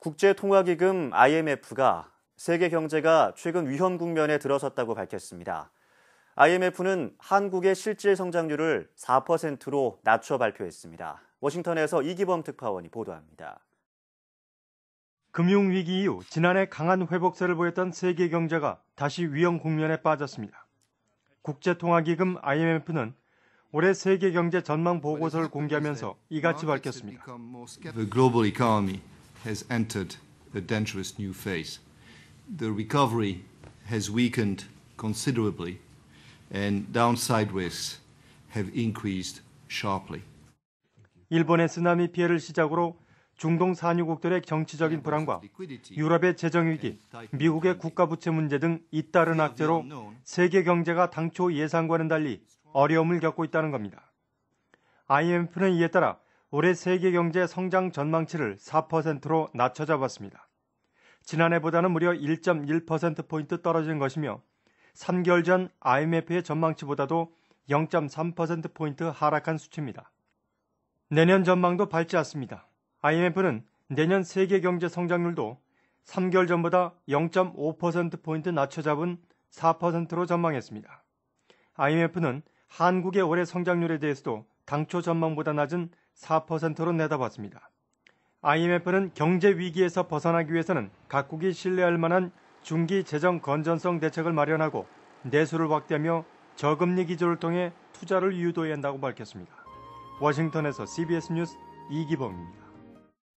국제통화기금 IMF가 세계 경제가 최근 위험 국면에 들어섰다고 밝혔습니다. IMF는 한국의 실질 성장률을 4%로 낮춰 발표했습니다. 워싱턴에서 이기범 특파원이 보도합니다. 금융위기 이후 지난해 강한 회복세를 보였던 세계 경제가 다시 위험 국면에 빠졌습니다. 국제통화기금 IMF는 올해 세계 경제 전망 보고서를 공개하면서 이같이 밝혔습니다. The global economy has entered a dangerous new phase. The recovery has weakened considerably, and downside risks have increased sharply. 일본의 쓰나미 피해를 시작으로 중동 산유국들의 정치적인 불안과 유럽의 재정 위기, 미국의 국가 부채 문제 등 잇따른 악재로 세계 경제가 당초 예상과는 달리 어려움을 겪고 있다는 겁니다. IMF는 이에 따라 올해 세계 경제 성장 전망치를 4%로 낮춰 잡았습니다. 지난해보다는 무려 1.1%포인트 떨어진 것이며 3개월 전 IMF의 전망치보다도 0.3%포인트 하락한 수치입니다. 내년 전망도 밝지 않습니다. IMF는 내년 세계 경제 성장률도 3개월 전보다 0.5%포인트 낮춰 잡은 4%로 전망했습니다. IMF는 한국의 올해 성장률에 대해서도 당초 전망보다 낮은 4%로 내다봤습니다. IMF는 경제 위기에서 벗어나기 위해서는 각국이 신뢰할 만한 중기 재정 건전성 대책을 마련하고 내수를 확대하며 저금리 기조를 통해 투자를 유도해야 한다고 밝혔습니다. 워싱턴에서 CBS 뉴스 이기범입니다.